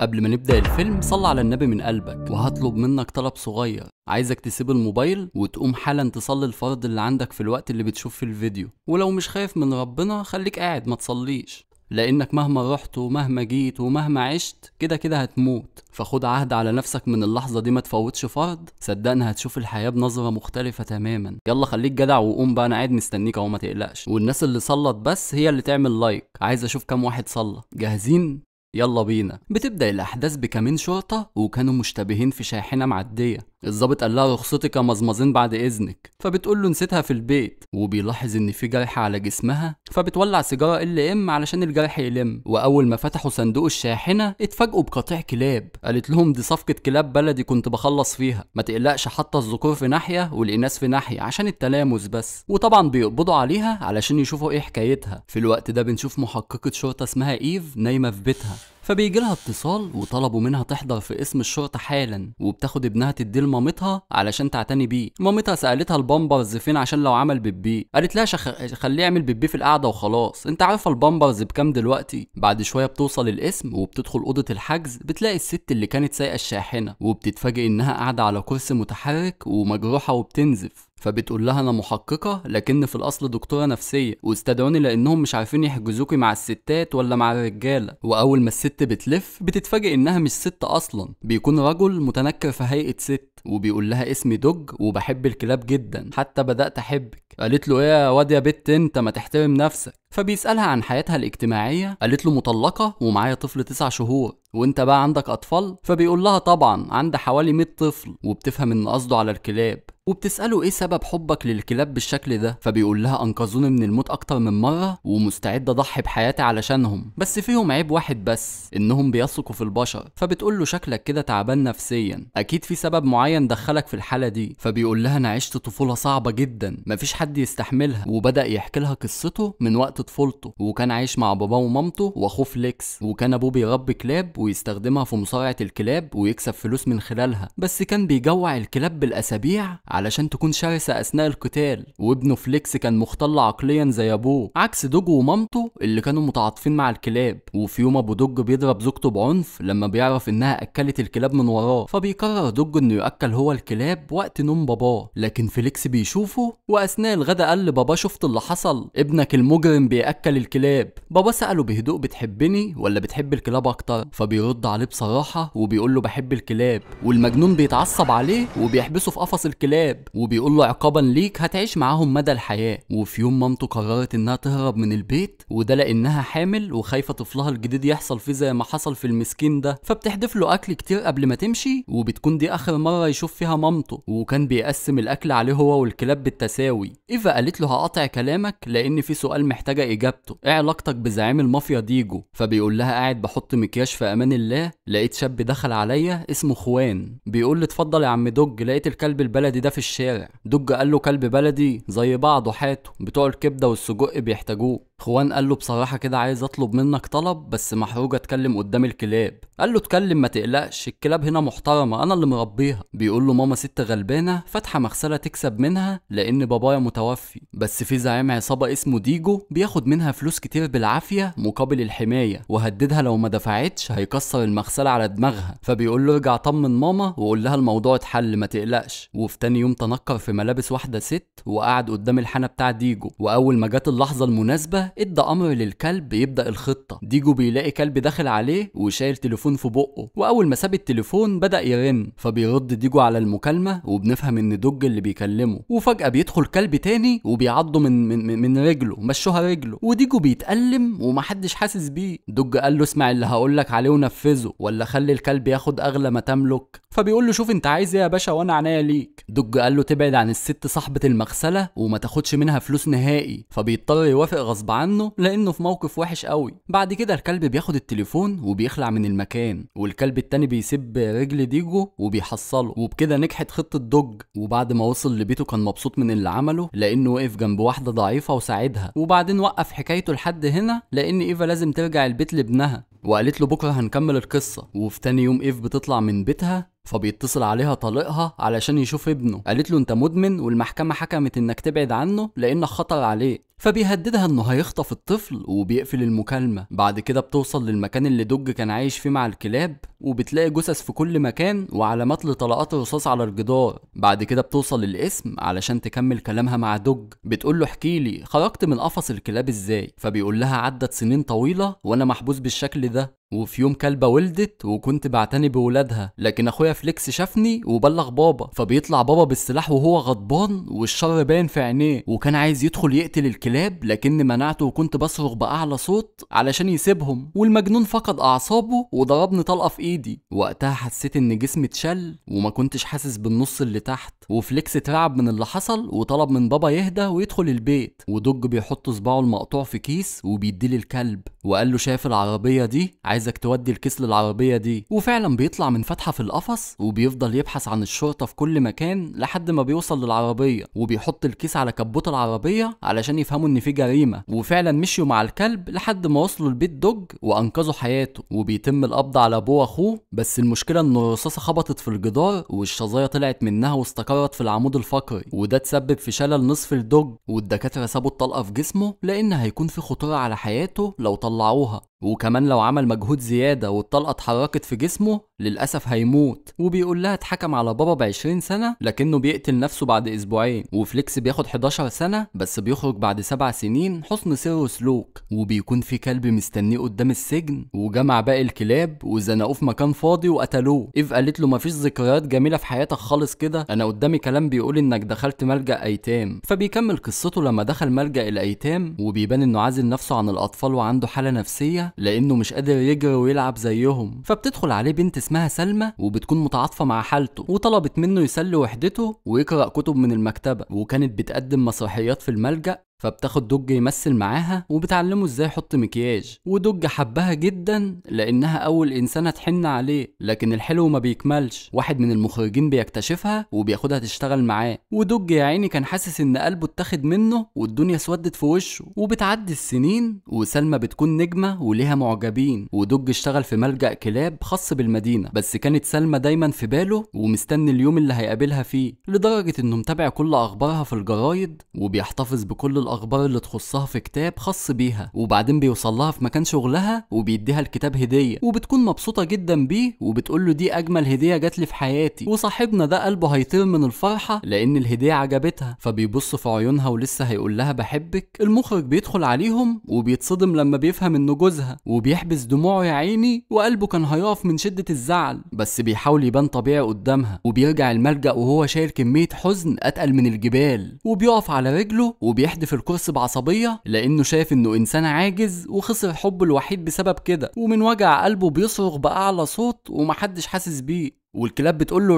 قبل ما نبدأ الفيلم صل على النبي من قلبك وهطلب منك طلب صغير عايزك تسيب الموبايل وتقوم حالا تصلي الفرض اللي عندك في الوقت اللي بتشوف في الفيديو ولو مش خايف من ربنا خليك قاعد ما تصليش لانك مهما رحت ومهما جيت ومهما عشت كده كده هتموت فخد عهد على نفسك من اللحظه دي ما تفوتش فرض صدقني هتشوف الحياه بنظره مختلفه تماما يلا خليك جدع وقوم بقى انا قاعد مستنيك اهو ما تقلقش والناس اللي صلت بس هي اللي تعمل لايك عايز اشوف كام واحد صلى جاهزين يلا بينا بتبدأ الأحداث بكمين شرطة وكانوا مشتبهين في شاحنة معدية الظابط قال لها رخصتك مزمزين بعد اذنك فبتقول له نسيتها في البيت وبيلاحظ ان في جرح على جسمها فبتولع سيجاره ال ام علشان الجرح يلم واول ما فتحوا صندوق الشاحنه اتفاجئوا بقطيع كلاب قالت لهم دي صفقه كلاب بلدي كنت بخلص فيها ما تقلقش حتى الذكور في ناحيه والاناث في ناحيه عشان التلامس بس وطبعا بيقبضوا عليها علشان يشوفوا ايه حكايتها في الوقت ده بنشوف محققه شرطه اسمها ايف نايمه في بيتها فبيجي لها اتصال وطلبوا منها تحضر في قسم الشرطه حالا وبتاخد ابنها تديه لمامتها علشان تعتني بيه مامتها سالتها البامبرز فين عشان لو عمل بيبي قالت لها شخ... خليه يعمل بيبي في القعده وخلاص انت عارفه البامبرز بكام دلوقتي بعد شويه بتوصل القسم وبتدخل اوضه الحجز بتلاقي الست اللي كانت سايقه الشاحنه وبتتفاجئ انها قاعده على كرسي متحرك ومجروحه وبتنزف فبتقول لها انا محققه لكن في الاصل دكتوره نفسيه واستدعوني لانهم مش عارفين يحجزوكي مع الستات ولا مع الرجاله واول ما الست بتلف بتتفاجئ انها مش ست اصلا بيكون رجل متنكر في هيئه ست وبيقول لها اسمي دوج وبحب الكلاب جدا حتى بدات احبك قالت له ايه يا واد يا بت انت ما تحترم نفسك فبيسألها عن حياتها الاجتماعية قالت له مطلقة ومعايا طفل تسع شهور وانت بقى عندك اطفال فبيقول لها طبعا عندي حوالي 100 طفل وبتفهم ان قصده على الكلاب وبتسأله ايه سبب حبك للكلاب بالشكل ده فبيقول لها انقذوني من الموت اكتر من مرة ومستعد اضحي بحياتي علشانهم بس فيهم عيب واحد بس انهم بيثقوا في البشر فبتقول له شكلك كده تعبان نفسيا اكيد في سبب معين دخلك في الحالة دي فبيقول لها انا عشت طفولة صعبة جدا مفيش حد يستحملها وبدأ يحكي لها قصته من وقت طفولته وكان عايش مع باباه ومامته واخوه فليكس وكان ابوه بيربي كلاب ويستخدمها في مصارعه الكلاب ويكسب فلوس من خلالها بس كان بيجوع الكلاب بالاسابيع علشان تكون شرسه اثناء القتال وابنه فليكس كان مختل عقليا زي ابوه عكس دوج ومامته اللي كانوا متعاطفين مع الكلاب وفي يوم ابو دوج بيضرب زوجته بعنف لما بيعرف انها اكلت الكلاب من وراه فبيقرر دوج انه ياكل هو الكلاب وقت نوم باباه لكن فليكس بيشوفه واثناء الغداء قال لباباه شفت اللي حصل ابنك المجرم الراجل بيأكل الكلاب بابا سأله بهدوء بتحبني ولا بتحب الكلاب أكتر فبيرد عليه بصراحة وبيقول له بحب الكلاب والمجنون بيتعصب عليه وبيحبسه في قفص الكلاب وبيقول له عقابا ليك هتعيش معاهم مدى الحياة وفي يوم مامته قررت إنها تهرب من البيت وده لأنها حامل وخايفة طفلها الجديد يحصل فيه زي ما حصل في المسكين ده فبتحدف له أكل كتير قبل ما تمشي وبتكون دي آخر مرة يشوف فيها مامته وكان بيقسم الأكل عليه هو والكلاب بالتساوي إيفا قالت له هقطع كلامك لأن في سؤال محتاج محتاجة إجابته إيه علاقتك بزعيم المافيا ديجو فبيقول لها قاعد بحط مكياج في أمان الله لقيت شاب دخل عليا اسمه خوان بيقول لي اتفضل يا عم دج لقيت الكلب البلدي ده في الشارع دج قال له كلب بلدي زي بعضه حاته بتوع الكبدة والسجق بيحتاجوه خوان قال له بصراحة كده عايز أطلب منك طلب بس محروج أتكلم قدام الكلاب قال له اتكلم ما تقلقش الكلاب هنا محترمة أنا اللي مربيها بيقول له ماما ست غلبانة فاتحة مغسلة تكسب منها لأن بابايا متوفي بس في زعيم عصابة اسمه ديجو بياخد منها فلوس كتير بالعافية مقابل الحماية وهددها لو ما دفعتش هيكسر المغسلة على دماغها فبيقول له ارجع طمن ماما وقول لها الموضوع اتحل ما تقلقش وفي تاني يوم تنكر في ملابس واحدة ست وقعد قدام الحانة بتاع ديجو وأول ما جت اللحظة المناسبة ادى امر للكلب يبدا الخطه ديجو بيلاقي كلب داخل عليه وشايل تليفون في بقه واول ما ساب التليفون بدا يرن فبيرد ديجو على المكالمه وبنفهم ان دوج اللي بيكلمه وفجاه بيدخل كلب تاني وبيعضه من من من رجله مشوها رجله وديجو بيتألم ومحدش حاسس بيه دوج قال له اسمع اللي هقول لك عليه ونفذه ولا خلي الكلب ياخد اغلى ما تملك فبيقول له شوف انت عايز ايه يا باشا وانا عناية ليك دوج قال له تبعد عن الست صاحبة المغسلة وما تاخدش منها فلوس نهائي فبيضطر يوافق غصب عنه لانه في موقف وحش قوي بعد كده الكلب بياخد التليفون وبيخلع من المكان والكلب التاني بيسب رجل ديجو وبيحصله وبكده نجحت خطه دوج وبعد ما وصل لبيته كان مبسوط من اللي عمله لانه وقف جنب واحده ضعيفه وساعدها وبعدين وقف حكايته لحد هنا لان ايفا لازم ترجع البيت لابنها وقالت له بكره هنكمل القصه وفي تاني يوم ايف بتطلع من بيتها فبيتصل عليها طليقها علشان يشوف ابنه قالت له انت مدمن والمحكمة حكمت انك تبعد عنه لانك خطر عليه فبيهددها انه هيخطف الطفل وبيقفل المكالمه بعد كده بتوصل للمكان اللي دوج كان عايش فيه مع الكلاب وبتلاقي جثث في كل مكان وعلامات لطلقات رصاص على الجدار بعد كده بتوصل للاسم علشان تكمل كلامها مع دوج بتقول له احكي لي خرجت من قفص الكلاب ازاي فبيقول لها عدت سنين طويله وانا محبوس بالشكل ده وفي يوم كلبة ولدت وكنت بعتني بولادها لكن اخويا فليكس شافني وبلغ بابا فبيطلع بابا بالسلاح وهو غضبان والشر باين في عينيه وكان عايز يدخل يقتل الكلاب الكلاب لكن منعته وكنت بصرخ بأعلى صوت علشان يسيبهم والمجنون فقد أعصابه وضربني طلقة في إيدي وقتها حسيت إن جسمي اتشل وما كنتش حاسس بالنص اللي تحت وفليكس اترعب من اللي حصل وطلب من بابا يهدى ويدخل البيت ودج بيحط صباعه المقطوع في كيس وبيديه للكلب وقال له شايف العربية دي عايزك تودي الكيس للعربية دي وفعلا بيطلع من فتحة في القفص وبيفضل يبحث عن الشرطة في كل مكان لحد ما بيوصل للعربية وبيحط الكيس على كبوت العربية علشان يفهموا فهموا ان في جريمه وفعلا مشيوا مع الكلب لحد ما وصلوا لبيت دوج وانقذوا حياته وبيتم القبض على ابوه واخوه بس المشكله ان الرصاصه خبطت في الجدار والشظايا طلعت منها واستقرت في العمود الفقري وده تسبب في شلل نصف الدوج والدكاتره سابوا الطلقه في جسمه لان هيكون في خطوره على حياته لو طلعوها وكمان لو عمل مجهود زيادة والطلقة اتحركت في جسمه للأسف هيموت وبيقول لها اتحكم على بابا ب 20 سنة لكنه بيقتل نفسه بعد أسبوعين وفليكس بياخد 11 سنة بس بيخرج بعد سبع سنين حسن سر وسلوك وبيكون في كلب مستنيه قدام السجن وجمع باقي الكلاب وزنقوه في مكان فاضي وقتلوه إيف قالت له مفيش ذكريات جميلة في حياتك خالص كده أنا قدامي كلام بيقول إنك دخلت ملجأ أيتام فبيكمل قصته لما دخل ملجأ الأيتام وبيبان إنه عازل نفسه عن الأطفال وعنده حالة نفسية لانه مش قادر يجري ويلعب زيهم فبتدخل عليه بنت اسمها سلمى وبتكون متعاطفه مع حالته وطلبت منه يسلي وحدته ويقرا كتب من المكتبه وكانت بتقدم مسرحيات في الملجا فبتاخد دوج يمثل معاها وبتعلمه ازاي يحط مكياج ودوج حبها جدا لانها اول انسانه تحن عليه لكن الحلو ما بيكملش واحد من المخرجين بيكتشفها وبياخدها تشتغل معاه ودوج يا عيني كان حاسس ان قلبه اتاخد منه والدنيا سودت في وشه وبتعدي السنين وسلمى بتكون نجمه وليها معجبين ودوج اشتغل في ملجأ كلاب خاص بالمدينه بس كانت سلمى دايما في باله ومستني اليوم اللي هيقابلها فيه لدرجه انه متابع كل اخبارها في الجرايد وبيحتفظ بكل الأخبار الأخبار اللي تخصها في كتاب خاص بيها وبعدين بيوصلها في مكان شغلها وبيديها الكتاب هدية وبتكون مبسوطة جدا بيه وبتقول له دي أجمل هدية لي في حياتي وصاحبنا ده قلبه هيطير من الفرحة لأن الهدية عجبتها فبيبص في عيونها ولسه هيقول لها بحبك المخرج بيدخل عليهم وبيتصدم لما بيفهم إنه جوزها وبيحبس دموعه يا عيني وقلبه كان هيقف من شدة الزعل بس بيحاول يبان طبيعي قدامها وبيرجع الملجأ وهو شايل كمية حزن أتقل من الجبال وبيقف على رجله وبيحدف في الكورس بعصبية لأنه شايف إنه إنسان عاجز وخسر حبه الوحيد بسبب كده ومن وجع قلبه بيصرخ بأعلى صوت ومحدش حاسس بيه والكلاب بتقول له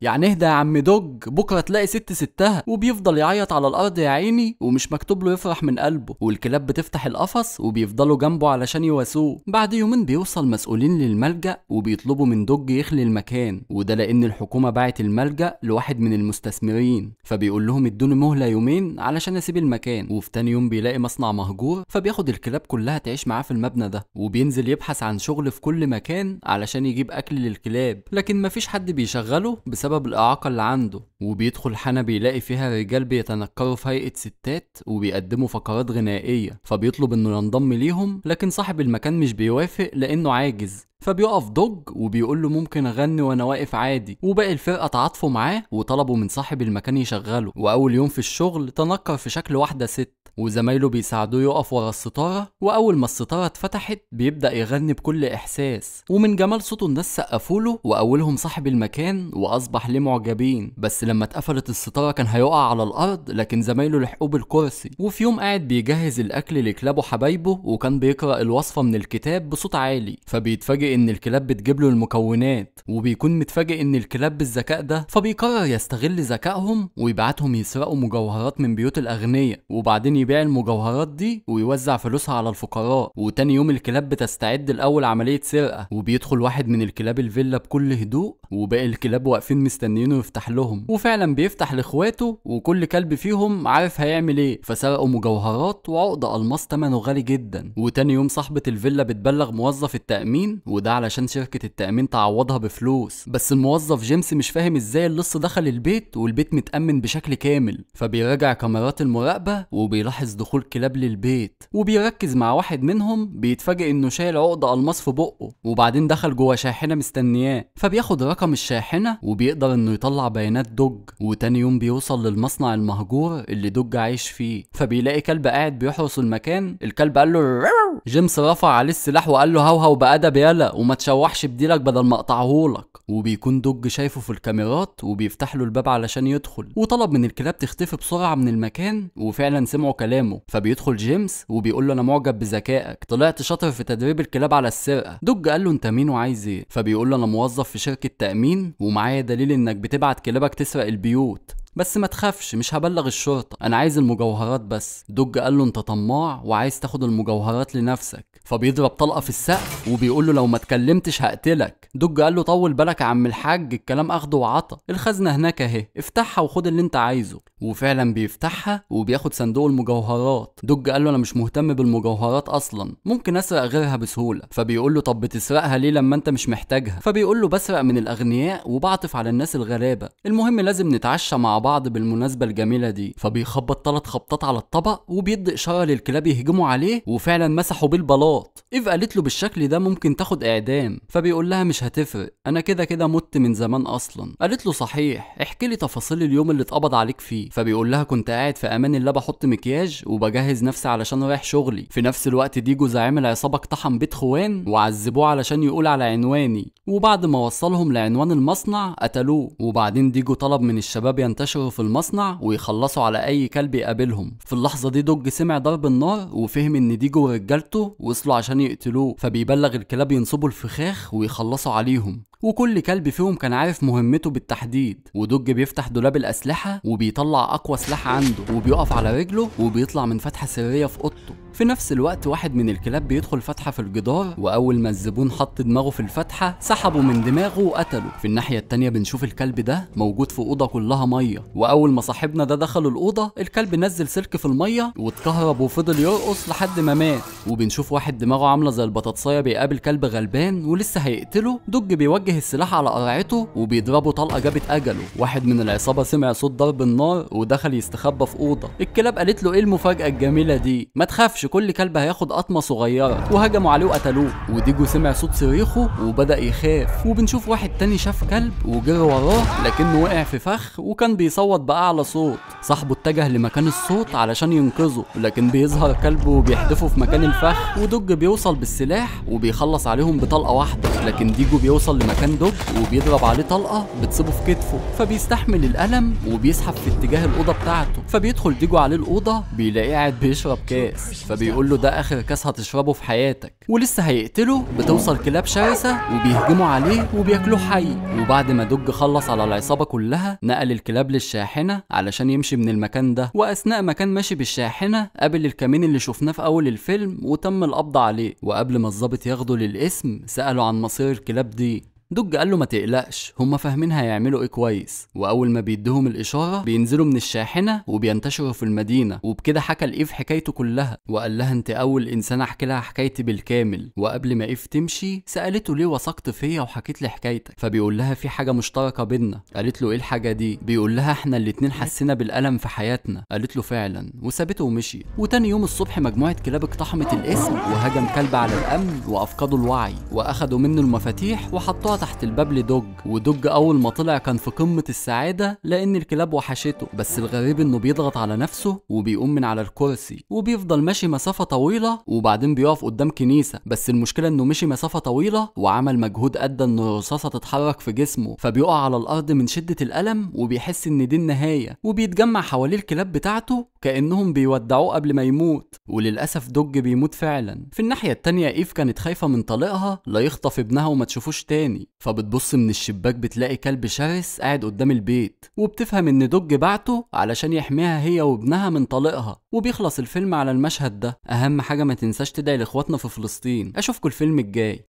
يعني اهدى يا عم دوج بكره تلاقي ست ستها وبيفضل يعيط على الارض يا عيني ومش مكتوب له يفرح من قلبه والكلاب بتفتح القفص وبيفضلوا جنبه علشان يواسوه بعد يومين بيوصل مسؤولين للملجا وبيطلبوا من دوج يخلي المكان وده لان الحكومه باعت الملجا لواحد من المستثمرين فبيقول لهم ادوني مهله يومين علشان اسيب المكان وفي تاني يوم بيلاقي مصنع مهجور فبياخد الكلاب كلها تعيش معاه في المبنى ده وبينزل يبحث عن شغل في كل مكان علشان يجيب اكل للكلاب لكن مفيش حد بيشغله بسبب بسبب الإعاقة اللي عنده وبيدخل حانة بيلاقي فيها رجال بيتنكروا في هيئة ستات وبيقدموا فقرات غنائية فبيطلب إنه ينضم ليهم لكن صاحب المكان مش بيوافق لأنه عاجز فبيقف دوج وبيقول له ممكن اغني وانا واقف عادي وباقي الفرقه تعاطفوا معاه وطلبوا من صاحب المكان يشغله واول يوم في الشغل تنكر في شكل واحده ست وزمايله بيساعدوه يقف ورا الستاره واول ما الستاره اتفتحت بيبدا يغني بكل احساس ومن جمال صوته الناس سقفوا له واولهم صاحب المكان واصبح ليه معجبين بس لما اتقفلت الستاره كان هيقع على الارض لكن زمايله لحقوه بالكرسي وفي يوم قاعد بيجهز الاكل لكلابه حبايبه وكان بيقرا الوصفه من الكتاب بصوت عالي فبيتفاجئ ان الكلاب بتجيب له المكونات وبيكون متفاجئ ان الكلاب بالذكاء ده فبيقرر يستغل ذكائهم ويبعتهم يسرقوا مجوهرات من بيوت الاغنياء وبعدين يبيع المجوهرات دي ويوزع فلوسها على الفقراء وتاني يوم الكلاب بتستعد لاول عمليه سرقه وبيدخل واحد من الكلاب الفيلا بكل هدوء وباقي الكلاب واقفين مستنيينه يفتح لهم وفعلا بيفتح لاخواته وكل كلب فيهم عارف هيعمل ايه فسرقوا مجوهرات وعقد الماس ثمنه غالي جدا وتاني يوم صاحبه الفيلا بتبلغ موظف التامين وده علشان شركة التأمين تعوضها بفلوس بس الموظف جيمس مش فاهم ازاي اللص دخل البيت والبيت متأمن بشكل كامل فبيراجع كاميرات المراقبة وبيلاحظ دخول كلاب للبيت وبيركز مع واحد منهم بيتفاجئ انه شايل عقدة ألماس في بقه وبعدين دخل جوه شاحنة مستنياه فبياخد رقم الشاحنة وبيقدر انه يطلع بيانات دوج وتاني يوم بيوصل للمصنع المهجور اللي دوج عايش فيه فبيلاقي كلب قاعد بيحرس المكان الكلب قال له جيمس رفع عليه السلاح وقال له هوهو بأدب يلا وما تشوحش بديلك بدل ما اقطعهولك وبيكون دوج شايفه في الكاميرات وبيفتح له الباب علشان يدخل وطلب من الكلاب تختفي بسرعه من المكان وفعلا سمعوا كلامه فبيدخل جيمس وبيقول له انا معجب بذكائك طلعت شاطر في تدريب الكلاب على السرقه دوج قال له انت مين وعايز ايه فبيقول له انا موظف في شركه تامين ومعايا دليل انك بتبعت كلابك تسرق البيوت بس ما تخافش مش هبلغ الشرطة أنا عايز المجوهرات بس دوج قال له أنت طماع وعايز تاخد المجوهرات لنفسك فبيضرب طلقة في السقف وبيقول له لو ما اتكلمتش هقتلك دوج قال له طول بالك يا عم الحاج الكلام أخده وعطى الخزنة هناك أهي افتحها وخد اللي أنت عايزه وفعلا بيفتحها وبياخد صندوق المجوهرات دوج قال له أنا مش مهتم بالمجوهرات أصلا ممكن أسرق غيرها بسهولة فبيقول له طب بتسرقها ليه لما أنت مش محتاجها فبيقول له بسرق من الأغنياء وبعطف على الناس الغلابة المهم لازم نتعشى مع بعض بالمناسبة الجميلة دي فبيخبط ثلاث خبطات على الطبق وبيدي إشارة للكلاب يهجموا عليه وفعلا مسحوا بالبلاط إيف قالت له بالشكل ده ممكن تاخد إعدام فبيقول لها مش هتفرق أنا كده كده مت من زمان أصلا قالت له صحيح احكي لي تفاصيل اليوم اللي اتقبض عليك فيه فبيقول لها كنت قاعد في أمان الله بحط مكياج وبجهز نفسي علشان رايح شغلي في نفس الوقت ديجو زعيم العصابة اقتحم بيت خوان وعذبوه علشان يقول على عنواني وبعد ما وصلهم لعنوان المصنع قتلوه وبعدين ديجو طلب من الشباب ينتشر ينتشروا في المصنع ويخلصوا على أي كلب يقابلهم في اللحظة دي دوج سمع ضرب النار وفهم إن ديجو ورجالته وصلوا عشان يقتلوه فبيبلغ الكلاب ينصبوا الفخاخ ويخلصوا عليهم وكل كلب فيهم كان عارف مهمته بالتحديد ودج بيفتح دولاب الأسلحة وبيطلع أقوى سلاح عنده وبيقف على رجله وبيطلع من فتحة سرية في أوضته في نفس الوقت واحد من الكلاب بيدخل فتحة في الجدار وأول ما الزبون حط دماغه في الفتحة سحبه من دماغه وقتله في الناحية التانية بنشوف الكلب ده موجود في أوضة كلها مية وأول ما صاحبنا ده دخل الأوضة الكلب نزل سلك في المية واتكهرب وفضل يرقص لحد ما مات وبنشوف واحد دماغه عاملة زي البطاطساية بيقابل كلب غلبان ولسه هيقتله دج بيوجه بيوجه السلاح على قرعته وبيضربه طلقه جابت اجله واحد من العصابه سمع صوت ضرب النار ودخل يستخبى في اوضه الكلاب قالت له ايه المفاجاه الجميله دي ما تخافش كل كلب هياخد قطمه صغيره وهجموا عليه وقتلوه وديجو سمع صوت صريخه وبدا يخاف وبنشوف واحد تاني شاف كلب وجري وراه لكنه وقع في فخ وكان بيصوت بأعلى صوت صاحبه اتجه لمكان الصوت علشان ينقذه لكن بيظهر كلبه وبيحدفه في مكان الفخ ودج بيوصل بالسلاح وبيخلص عليهم بطلقه واحده لكن ديجو بيوصل لمكان كان دوج وبيضرب عليه طلقه بتصيبه في كتفه فبيستحمل الالم وبيسحب في اتجاه الاوضه بتاعته فبيدخل ديجو عليه الاوضه بيلاقيه قاعد بيشرب كاس فبيقول له ده اخر كاس هتشربه في حياتك ولسه هيقتله بتوصل كلاب شرسه وبيهجموا عليه وبياكلوه حي وبعد ما دوج خلص على العصابه كلها نقل الكلاب للشاحنه علشان يمشي من المكان ده واثناء ما كان ماشي بالشاحنه قابل الكمين اللي شفناه في اول الفيلم وتم القبض عليه وقبل ما الظابط ياخده للاسم ساله عن مصير الكلاب دي دوج قال له ما تقلقش هما فاهمين هيعملوا ايه كويس واول ما بيديهم الاشاره بينزلوا من الشاحنه وبينتشروا في المدينه وبكده حكى لايف حكايته كلها وقال لها انت اول انسان احكي لها حكايتي بالكامل وقبل ما ايف تمشي سالته ليه وثقت فيا وحكيت لي حكايتك فبيقول لها في حاجه مشتركه بينا قالت له ايه الحاجه دي بيقول لها احنا الاثنين حسينا بالالم في حياتنا قالت له فعلا وسابته ومشي وتاني يوم الصبح مجموعه كلاب اقتحمت القسم وهجم كلب على الامن وافقدوا الوعي واخدوا منه المفاتيح وحطوها تحت الباب لدوج ودوج اول ما طلع كان في قمه السعاده لان الكلاب وحشته بس الغريب انه بيضغط على نفسه وبيقوم من على الكرسي وبيفضل ماشي مسافه طويله وبعدين بيقف قدام كنيسه بس المشكله انه مشي مسافه طويله وعمل مجهود ادى ان الرصاصه تتحرك في جسمه فبيقع على الارض من شده الالم وبيحس ان دي النهايه وبيتجمع حواليه الكلاب بتاعته كأنهم بيودعوه قبل ما يموت وللأسف دوج بيموت فعلا في الناحية التانية إيف كانت خايفة من طليقها لا يخطف ابنها وما تشوفوش تاني فبتبص من الشباك بتلاقي كلب شرس قاعد قدام البيت وبتفهم إن دوج بعته علشان يحميها هي وابنها من طليقها وبيخلص الفيلم على المشهد ده أهم حاجة ما تنساش تدعي لإخواتنا في فلسطين أشوفكوا الفيلم الجاي